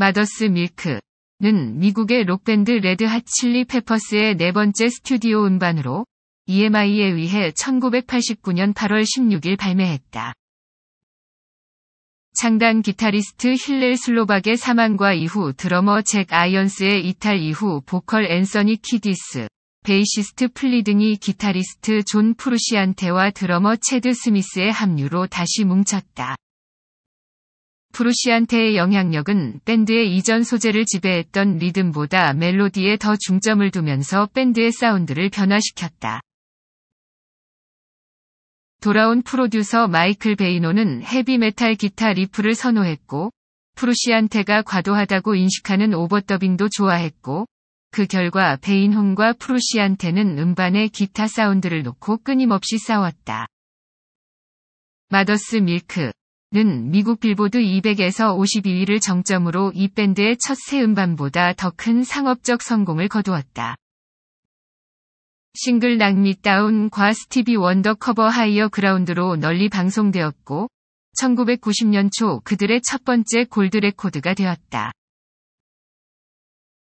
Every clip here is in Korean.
마더스 밀크는 미국의 록밴드 레드 핫 칠리 페퍼스의 네 번째 스튜디오 음반으로 EMI에 의해 1989년 8월 16일 발매했다. 창단 기타리스트 힐렐 슬로박의 사망과 이후 드러머 잭 아이언스의 이탈 이후 보컬 앤서니 키디스, 베이시스트 플리 등이 기타리스트 존 프루시안테와 드러머 체드 스미스의 합류로 다시 뭉쳤다. 프루시한테의 영향력은 밴드의 이전 소재를 지배했던 리듬보다 멜로디에 더 중점을 두면서 밴드의 사운드를 변화시켰다. 돌아온 프로듀서 마이클 베이노는 헤비메탈 기타 리프를 선호했고, 프루시안테가 과도하다고 인식하는 오버더빙도 좋아했고, 그 결과 베인홈과 프루시안테는 음반의 기타 사운드를 놓고 끊임없이 싸웠다. 마더스 밀크, 는 미국 빌보드 200에서 52위를 정점으로 이 밴드의 첫 새 음반보다 더 큰 상업적 성공을 거두었다. 싱글 락미 다운과 스티비 원더 커버 하이어 그라운드로 널리 방송되었고 1990년 초 그들의 첫 번째 골드 레코드가 되었다.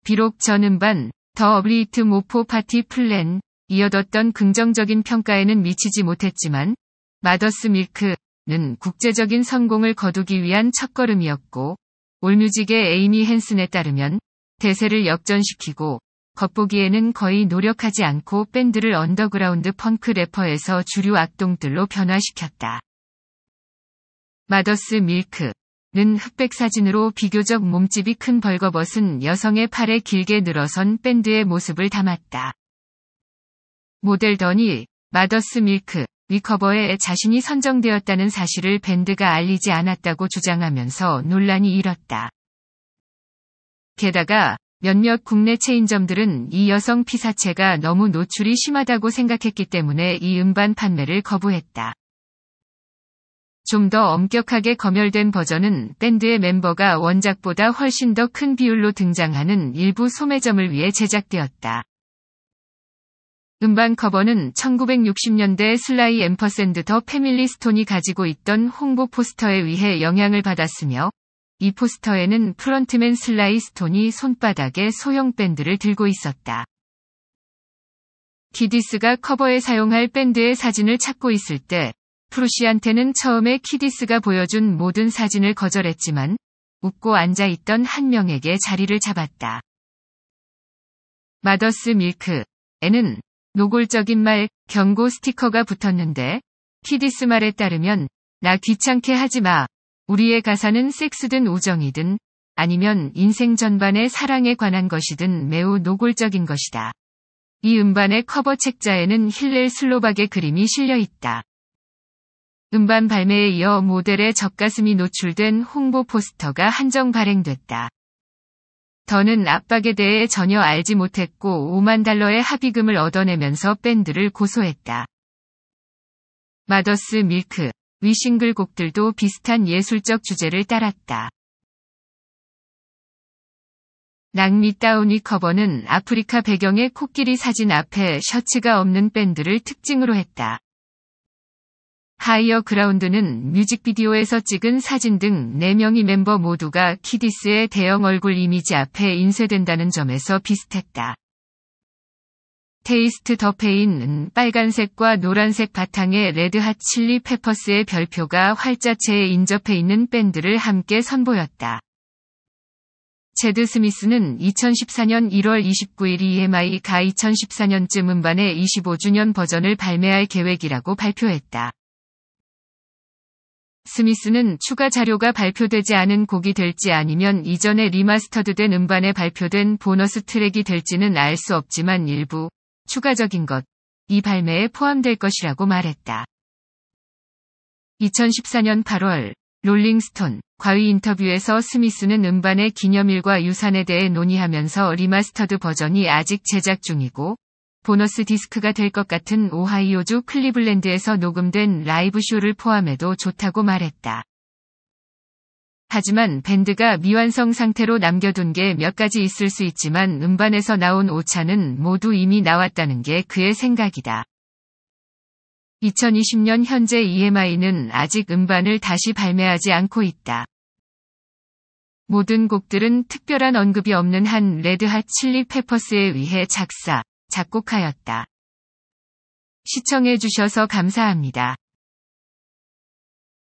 비록 전 음반 더 어블리트 모포 파티 플랜 이어뒀던 긍정적인 평가에는 미치지 못했지만 마더스 밀크 는 국제적인 성공을 거두기 위한 첫걸음이었고 올뮤직의 에이미 헨슨에 따르면 대세를 역전시키고 겉보기에는 거의 노력하지 않고 밴드를 언더그라운드 펑크 래퍼에서 주류 악동들로 변화시켰다. 마더스 밀크는 흑백 사진으로 비교적 몸집이 큰 벌거벗은 여성의 팔에 길게 늘어선 밴드의 모습을 담았다. 모델 더니 마더스 밀크 위커버에 자신이 선정되었다는 사실을 밴드가 알리지 않았다고 주장하면서 논란이 일었다. 게다가 몇몇 국내 체인점들은 이 여성 피사체가 너무 노출이 심하다고 생각했기 때문에 이 음반 판매를 거부했다. 좀 더 엄격하게 검열된 버전은 밴드의 멤버가 원작보다 훨씬 더 큰 비율로 등장하는 일부 소매점을 위해 제작되었다. 음반 커버는 1960년대 슬라이 앰퍼샌드 더 패밀리 스톤이 가지고 있던 홍보 포스터에 의해 영향을 받았으며 이 포스터에는 프런트맨 슬라이 스톤이 손바닥에 소형 밴드를 들고 있었다. 키디스가 커버에 사용할 밴드의 사진을 찾고 있을 때 프루시한테는 처음에 키디스가 보여준 모든 사진을 거절했지만 웃고 앉아있던 한 명에게 자리를 잡았다. 마더스 밀크 에는 노골적인 말, 경고 스티커가 붙었는데, 키디스 말에 따르면, 나 귀찮게 하지 마. 우리의 가사는 섹스든 우정이든, 아니면 인생 전반의 사랑에 관한 것이든 매우 노골적인 것이다. 이 음반의 커버 책자에는 힐렐 슬로박의 그림이 실려 있다. 음반 발매에 이어 모델의 젖가슴이 노출된 홍보 포스터가 한정 발행됐다. 더는 압박에 대해 전혀 알지 못했고 5만 달러의 합의금을 얻어내면서 밴드를 고소했다. 마더스 밀크, 위싱글 곡들도 비슷한 예술적 주제를 따랐다. 낭미 다우니 커버는 아프리카 배경의 코끼리 사진 앞에 셔츠가 없는 밴드를 특징으로 했다. 하이어 그라운드는 뮤직비디오에서 찍은 사진 등4명이 멤버 모두가 키디스의 대형 얼굴 이미지 앞에 인쇄된다는 점에서 비슷했다. 테이스트 더 페인은 빨간색과 노란색 바탕에 레드핫 칠리 페퍼스의 별표가 활자체에 인접해 있는 밴드를 함께 선보였다. 제드 스미스는 2014년 1월 29일 EMI가 2014년쯤 음반의 25주년 버전을 발매할 계획이라고 발표했다. 스미스는 추가 자료가 발표되지 않은 곡이 될지 아니면 이전에 리마스터드된 음반에 발표된 보너스 트랙이 될지는 알 수 없지만 일부 추가적인 것, 이 발매에 포함될 것이라고 말했다. 2014년 8월 롤링스톤 과위 인터뷰에서 스미스는 음반의 기념일과 유산에 대해 논의하면서 리마스터드 버전이 아직 제작 중이고 보너스 디스크가 될 것 같은 오하이오주 클리블랜드에서 녹음된 라이브 쇼를 포함해도 좋다고 말했다. 하지만 밴드가 미완성 상태로 남겨둔 게 몇 가지 있을 수 있지만 음반에서 나온 오차는 모두 이미 나왔다는 게 그의 생각이다. 2020년 현재 EMI는 아직 음반을 다시 발매하지 않고 있다. 모든 곡들은 특별한 언급이 없는 한 레드핫 칠리 페퍼스에 의해 작사, 작곡하였다. 시청해주셔서 감사합니다.